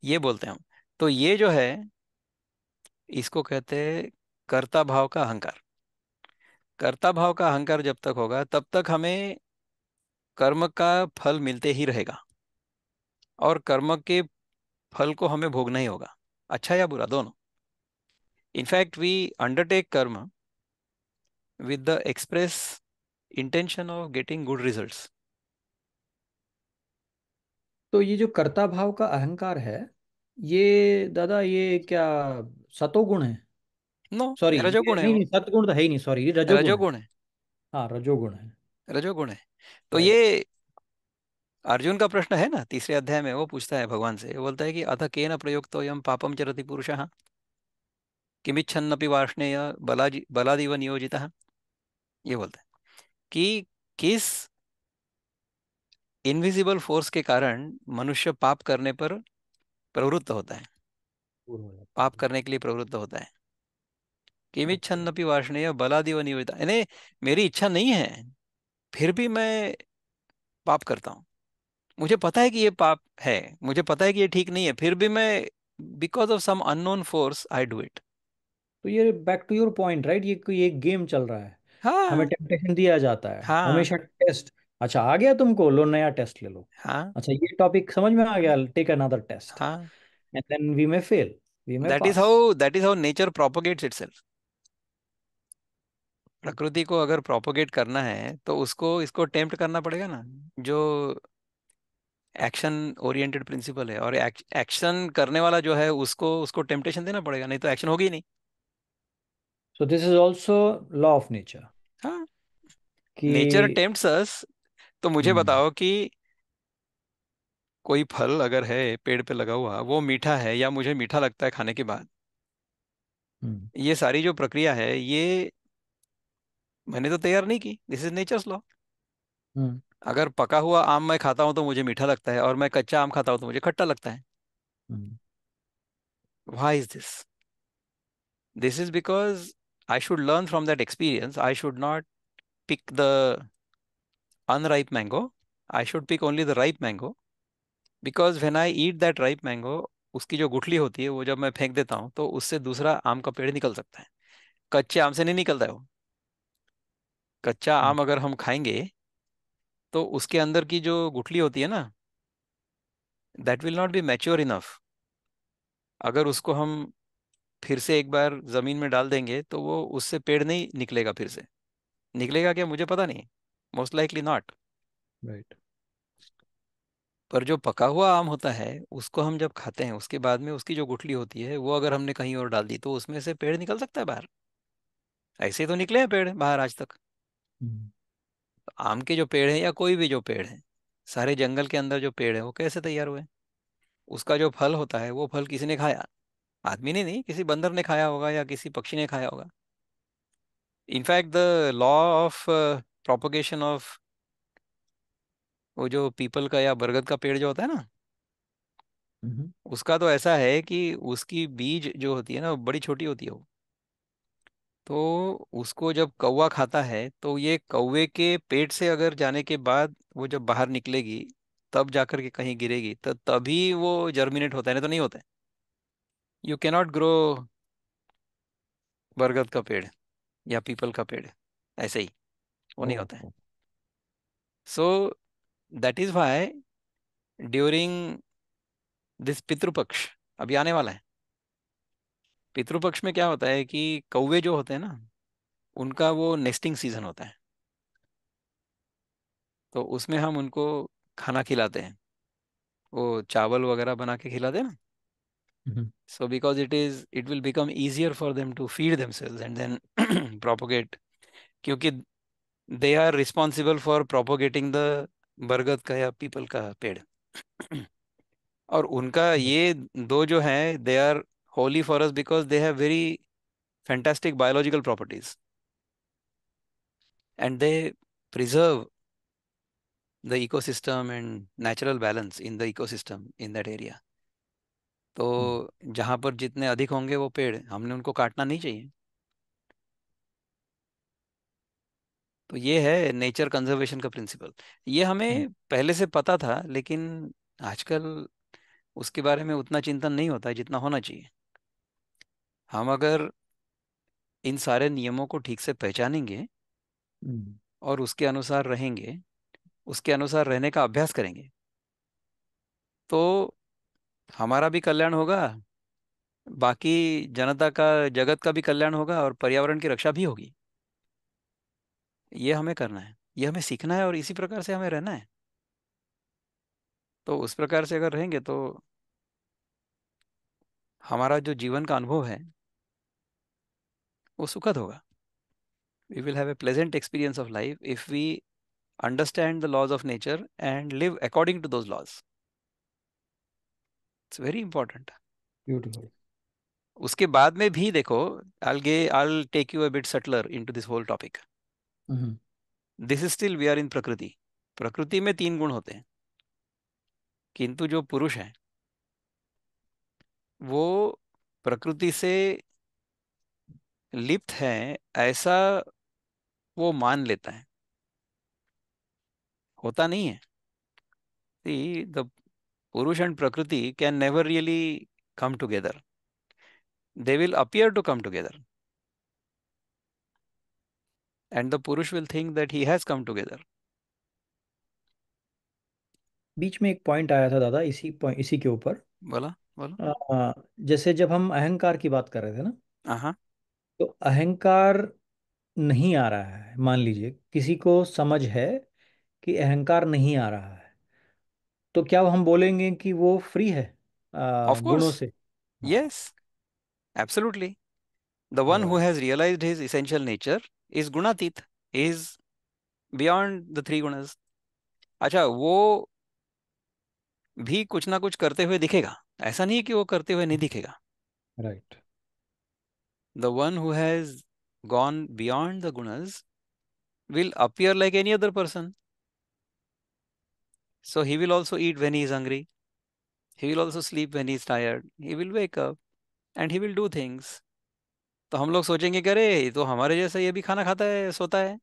ये बोलते हैं हम तो ये जो है इसको कहते हैं कर्ता भाव का अहंकार कर्ता भाव का अहंकार जब तक होगा तब तक हमें कर्म का फल मिलते ही रहेगा और कर्म के फल को हमें भोगना ही होगा अच्छा या बुरा दोनों in fact we undertake karma with the express intention of getting good result तो ये जो कर्ता भाव का अहंकार है ये दादा ये क्या सतोगुण है नो सॉरी रजोगुण है सतगुण तो है ही नहीं सॉरी रजोगुण रजोगुण है हाँ रजोगुण है रजोगुण है तो ये अर्जुन का प्रश्न है ना तीसरे अध्याय में वो पूछता है भगवान से बोलता है कि अथ के न प्रयुक्त यम पापम चरति पुरुष किमिच्छन्नपि वार्षणेय बलाजी बलादिव नियोजित ये बोलता है कि किस इनविजिबल फोर्स के कारण मनुष्य पाप करने पर प्रवृत्त होता है पाप करने के लिए प्रवृत्त होता है किमिच्छन्नपि वार्षणेय बलादिव निवृत्ता यानी मेरी इच्छा नहीं है फिर भी मैं पाप करता हूँ मुझे पता है कि ये पाप है मुझे पता है कि ये ठीक नहीं है फिर भी मैं because of some unknown force I do it तो ये back to your point right ये कोई एक गेम चल रहा है हाँ हमें टेम्पटेशन दिया जाता है हाँ हमेशा टेस्ट अच्छा आ गया तुमको लो नया टेस्ट ले लो हाँ अच्छा ये टॉपिक समझ में आ गया टेक अनदर टेस्ट हाँ and then we may fail we may that is how that is how nature propagates itself प्रकृति को अगर प्रोपोगेट करना है तो उसको इसको अटेम्प्ट करना पड़ेगा ना जो एक्शन ओरिएंटेड प्रिंसिपल है और एक्शन करने वाला जो है उसको उसको टेम्पटेशन देना पड़ेगा नहीं तो एक्शन होगी नहीं so this is also law of nature हाँ कि नेचर टेम्प्ट्स अस तो मुझे hmm. बताओ कि कोई फल अगर है पेड़ पे लगा हुआ वो मीठा है या मुझे मीठा लगता है खाने के बाद hmm. ये सारी जो प्रक्रिया है ये मैंने तो तैयार नहीं की दिस इज नेचर्स लॉ अगर पका हुआ आम मैं खाता हूं तो मुझे मीठा लगता है और मैं कच्चा आम खाता हूं तो मुझे खट्टा लगता है why is this this is because I should learn from that experience I should not pick the unripe mango I should pick only the ripe mango because when I eat that ripe mango उसकी जो गुठली होती है वो जब मैं फेंक देता हूँ तो उससे दूसरा आम का पेड़ निकल सकता है कच्चे आम से नहीं निकलता है वो कच्चा हाँ। आम अगर हम खाएंगे तो उसके अंदर की जो गुठली होती है ना that will not be mature enough अगर उसको हम फिर से एक बार ज़मीन में डाल देंगे तो वो उससे पेड़ नहीं निकलेगा फिर से निकलेगा क्या मुझे पता नहीं मोस्ट लाइकली नॉट राइट पर जो पका हुआ आम होता है उसको हम जब खाते हैं उसके बाद में उसकी जो गुठली होती है वो अगर हमने कहीं और डाल दी तो उसमें से पेड़ निकल सकता है बाहर ऐसे तो निकले हैं पेड़ बाहर आज तक आम के जो पेड़ है या कोई भी जो पेड़ है सारे जंगल के अंदर जो पेड़ है वो कैसे तैयार हुए उसका जो फल होता है वो फल किसी ने खाया आदमी ने नहीं किसी बंदर ने खाया होगा या किसी पक्षी ने खाया होगा in fact the law of propagation of वो जो पीपल का या बरगद का पेड़ जो होता है ना हम्म। उसका तो ऐसा है कि उसकी बीज जो होती है ना बड़ी छोटी होती है वो तो उसको जब कौवा खाता है तो ये कौवे के पेट से अगर जाने के बाद वो जब बाहर निकलेगी तब जाकर के कहीं गिरेगी तो तभी वो जर्मिनेट होता है नहीं तो नहीं होता है यू कैनॉट ग्रो बरगद का पेड़ या पीपल का पेड़ ऐसे ही वो नहीं होता है so that is why during this Pitrupaksha अभी आने वाला है पितृपक्ष में क्या होता है कि कौवे जो होते हैं ना उनका वो नेस्टिंग सीजन होता है तो उसमें हम उनको खाना खिलाते हैं वो चावल वगैरह बना के खिलाते हैं ना so because it is it will become easier for them to feed them and then propagate क्योंकि they are responsible for propagating the बरगद का या पीपल का पेड़ <clears throat> और उनका हम्म। ये दो जो है they are holy for us because they have very fantastic biological properties and they preserve the ecosystem and natural balance in the ecosystem in that area तो जहां पर जितने अधिक होंगे वो पेड़ हमने उनको काटना नहीं चाहिए तो ये है नेचर कंजर्वेशन का प्रिंसिपल ये हमें पहले से पता था लेकिन आजकल उसके बारे में उतना चिंतन नहीं होता है जितना होना चाहिए हम अगर इन सारे नियमों को ठीक से पहचानेंगे हम्म। और उसके अनुसार रहेंगे उसके अनुसार रहने का अभ्यास करेंगे तो हमारा भी कल्याण होगा बाकी जनता का जगत का भी कल्याण होगा और पर्यावरण की रक्षा भी होगी ये हमें करना है ये हमें सीखना है और इसी प्रकार से हमें रहना है तो उस प्रकार से अगर रहेंगे तो हमारा जो जीवन का अनुभव है वो सुखद होगा we will have a pleasant experience of life if we understand the laws of nature and live according to those laws it's very important उसके बाद में भी देखो I'll get I'll take you a bit into this whole topic this is still we are in prakriti प्रकृति में तीन गुण होते हैं किंतु जो पुरुष है वो प्रकृति से लिप्त हैं ऐसा वो मान लेता है होता नहीं है the purusha and prakriti can never really come together they will appear to come together and the purusha will think that he has come together बीच में एक पॉइंट आया था दादा इसी इसी के ऊपर बोला बोला जैसे जब हम अहंकार की बात कर रहे थे ना हाँ, हाँ। तो अहंकार नहीं आ रहा है मान लीजिए किसी को समझ है कि अहंकार नहीं आ रहा है तो क्या हम बोलेंगे कि वो फ्री है ऑफ गुणों course, से yes absolutely the one who has realized his realized nature is gunatita is beyond the three the अच्छा वो भी कुछ ना कुछ करते हुए दिखेगा ऐसा नहीं कि वो करते हुए नहीं दिखेगा right right. the one who has gone beyond the gunas will appear like any other person. So he will also eat when he is hungry. He will also sleep when he is tired. He will wake up and he will do things. तो हम लोग सोचेंगे कि अरे तो हमारे जैसा ये भी खाना खाता है सोता है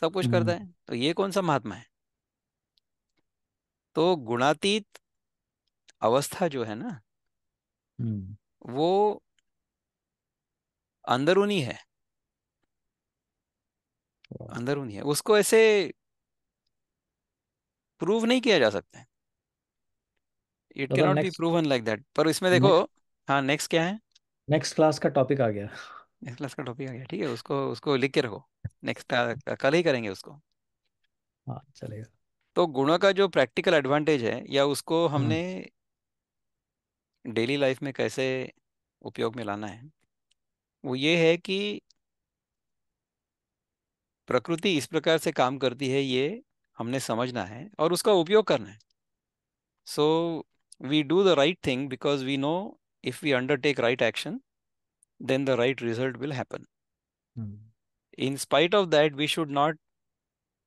सब कुछ करता है तो ये कौन सा महात्मा है तो गुणातीत अवस्था जो है ना वो अंदरूनी है अंदरूनी है उसको ऐसे प्रूव नहीं किया जा सकता it can not be proven like that पर इसमें देखो हाँ नेक्स्ट क्या है नेक्स्ट क्लास का टॉपिक आ गया नेक्स्ट क्लास का टॉपिक आ गया ठीक है उसको उसको लिख के रखो नेक्स्ट कल ही करेंगे उसको हाँ चलेगा तो गुणों का जो प्रैक्टिकल एडवांटेज है या उसको हम्म। हमने डेली लाइफ में कैसे उपयोग में लाना है वो ये है कि प्रकृति इस प्रकार से काम करती है ये हमने समझना है और उसका उपयोग करना है so we do the right thing because we know if we undertake right action then the right result will happen in spite of that we should not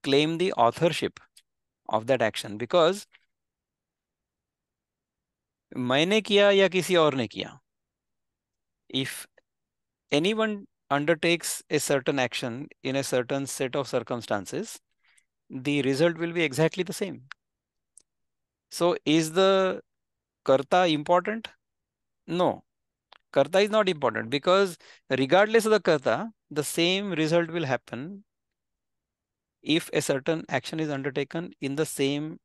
claim the authorship of that action because मैंने किया या किसी और ने किया if anyone undertakes a certain action in a certain set of circumstances, the result will be exactly the same. So is the karta important? No, karta is not important because regardless of the karta, the same result will happen if a certain action is undertaken in the same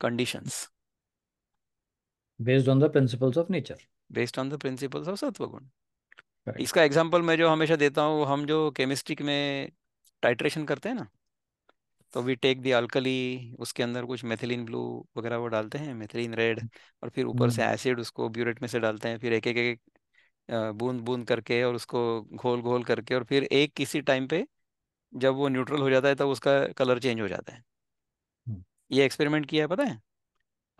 conditions. Based on the principles of nature. Based on the principles of sattva guna. इसका एग्जांपल मैं जो हमेशा देता हूँ हम जो केमिस्ट्री में टाइट्रेशन करते हैं ना तो वी टेक दी अल्कली उसके अंदर कुछ मेथिलीन ब्लू वगैरह वो डालते हैं मेथिलीन रेड और फिर ऊपर से एसिड हम्म। उसको ब्यूरेट में से डालते हैं फिर एक एक एक बूंद बूंद करके और उसको घोल घोल करके और फिर एक किसी टाइम पे जब वो न्यूट्रल हो जाता है तब उसका कलर चेंज हो जाता है हम्म। ये एक्सपेरिमेंट किया है पता है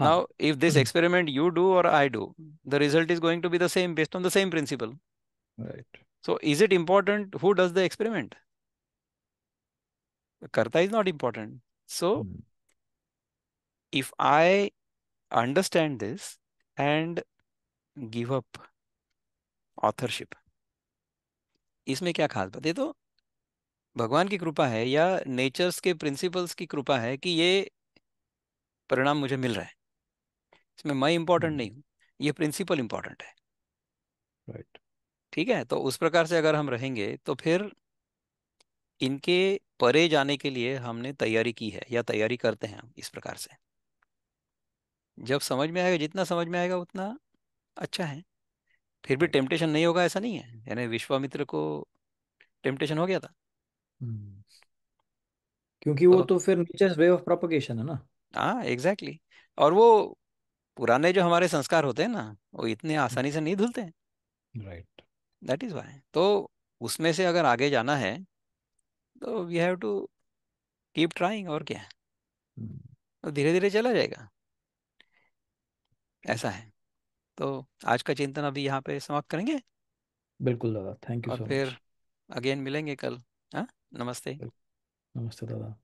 now if this experiment you do और I do the result is going to be the same based on the same principle right so is it important who does the experiment karta is not important so mm. if i understand this and give up authorship इसमें क्या खास बात ये तो भगवान की कृपा है या नेचर्स के प्रिंसिपल्स की कृपा है कि ये परिणाम मुझे मिल रहा है इसमें मैं इंपॉर्टेंट नहीं हूँ ये प्रिंसिपल इंपॉर्टेंट है राइट right. ठीक है तो उस प्रकार से अगर हम रहेंगे तो फिर इनके परे जाने के लिए हमने तैयारी की है या तैयारी करते हैं हम इस प्रकार से जब समझ में आएगा जितना समझ में आएगा उतना अच्छा है फिर भी टेम्पटेशन नहीं होगा ऐसा नहीं है यानी विश्वामित्र को टेम्पटेशन हो गया था हम्म। क्योंकि वो तो, तो फिर नेचर्स वे ऑफ प्रोपगेशन है ना हाँ एग्जैक्टली exactly. और वो पुराने जो हमारे संस्कार होते हैं ना वो इतने आसानी से नहीं धुलते हैं राइट दैट इज वाई तो उसमें से अगर आगे जाना है तो we have to keep trying और क्या तो धीरे धीरे चला जाएगा ऐसा है तो आज का चिंतन अभी यहाँ पे समाप्त करेंगे बिल्कुल दादा थैंक यू और so फिर अगेन मिलेंगे कल हाँ नमस्ते नमस्ते दादा